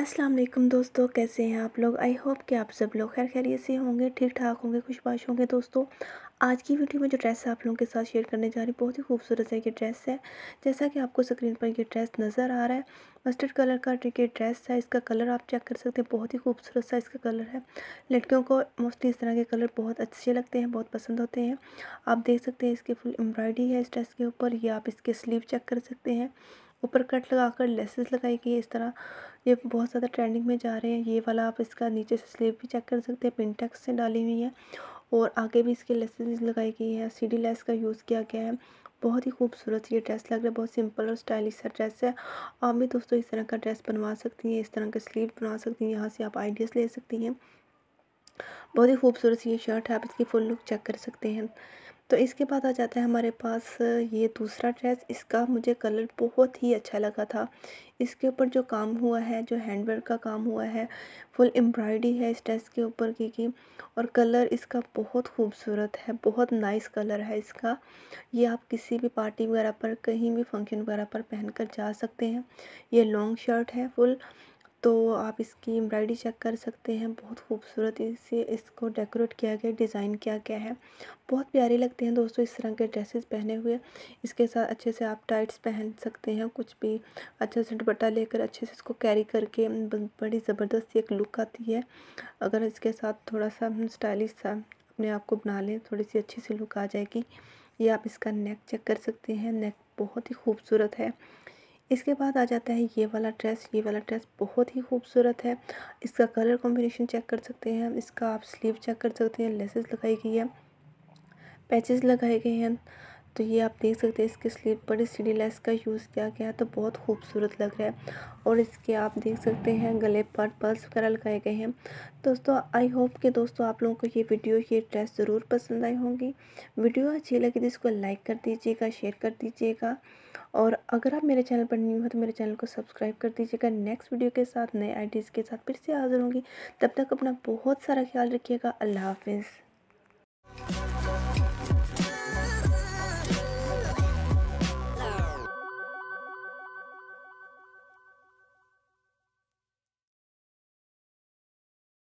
अस्सलाम वालेकुम दोस्तों कैसे हैं आप लोग आई होप कि आप सब लोग खैर खैरियत से होंगे ठीक ठाक होंगे खुशबाश होंगे दोस्तों आज की वीडियो में जो ड्रेस आप लोगों के साथ शेयर करने जा रही बहुत ही खूबसूरत है ये ड्रेस है जैसा कि आपको स्क्रीन पर ये ड्रेस नज़र आ रहा है मस्टर्ड कलर का ये ड्रेस है इसका कलर आप चेक कर सकते हैं बहुत ही खूबसूरत सा इसका कलर है लड़कियों को मोस्टली इस तरह के कलर बहुत अच्छे लगते हैं बहुत पसंद होते हैं आप देख सकते हैं इसकी फुल एम्ब्रॉयडरी है इस ड्रेस के ऊपर या आप इसके स्लीव चेक कर सकते हैं ऊपर कट लगा कर लेसेस लगाई गई है इस तरह ये बहुत ज़्यादा ट्रेंडिंग में जा रहे हैं ये वाला आप इसका नीचे से स्लीव भी चेक कर सकते हैं पिनटेक्स से डाली हुई है और आगे भी इसके लेसेस लगाई गई है सीडी लेस का यूज़ किया गया है बहुत ही खूबसूरत ये ड्रेस लग रहा है बहुत सिंपल और स्टाइलिश सा ड्रेस है आप भी दोस्तों इस तरह का ड्रेस बनवा सकती हैं इस तरह के स्लीव बना सकती हैं यहाँ से आप आइडियाज़ ले सकती हैं बहुत ही खूबसूरत सी ये शर्ट है आप इसकी फुल लुक चेक कर सकते हैं तो इसके बाद आ जाता है हमारे पास ये दूसरा ड्रेस इसका मुझे कलर बहुत ही अच्छा लगा था इसके ऊपर जो काम हुआ है जो हैंडवर्क का काम हुआ है फुल एम्ब्रॉयडरी है इस ड्रेस के ऊपर की की और कलर इसका बहुत खूबसूरत है बहुत नाइस कलर है इसका ये आप किसी भी पार्टी वगैरह पर कहीं भी फंक्शन वगैरह पर पहन कर जा सकते हैं ये लॉन्ग शर्ट है फुल तो आप इसकी एम्ब्रॉयडरी चेक कर सकते हैं बहुत खूबसूरत इसे इसको डेकोरेट किया गया डिज़ाइन किया गया है बहुत प्यारे लगते हैं दोस्तों इस तरह के ड्रेसेस पहने हुए इसके साथ अच्छे से आप टाइट्स पहन सकते हैं कुछ भी अच्छा से दुपट्टा लेकर अच्छे से इसको कैरी करके बड़ी ज़बरदस्त एक लुक आती है अगर इसके साथ थोड़ा सा स्टाइलिश सा अपने आप को बना लें थोड़ी सी अच्छी सी लुक आ जाएगी ये आप इसका नेक चेक कर सकते हैं नेक बहुत ही खूबसूरत है इसके बाद आ जाता है ये वाला ड्रेस ये वाला ड्रेस बहुत ही खूबसूरत है इसका कलर कॉम्बिनेशन चेक कर सकते हैं इसका आप स्लीव चेक कर सकते हैं लेसेस लगाई गई है पैचेस लगाए गए हैं तो ये आप देख सकते हैं इसके स्लीव पर सीडी लेस का यूज़ किया गया है तो बहुत खूबसूरत लग रहा है और इसके आप देख सकते हैं गले पर पर्ल्स वगैरह लगाए गए हैं दोस्तों आई होप कि दोस्तों आप लोगों को ये वीडियो ये ड्रेस ज़रूर पसंद आई होंगी वीडियो अच्छी लगी तो इसको लाइक कर दीजिएगा शेयर कर दीजिएगा और अगर आप मेरे चैनल पर न्यू हो तो मेरे चैनल को सब्सक्राइब कर दीजिएगा नेक्स्ट वीडियो के साथ नए आइडियाज़ के साथ फिर से हाजिर होंगी तब तक अपना बहुत सारा ख्याल रखिएगा अल्लाह हाफिज़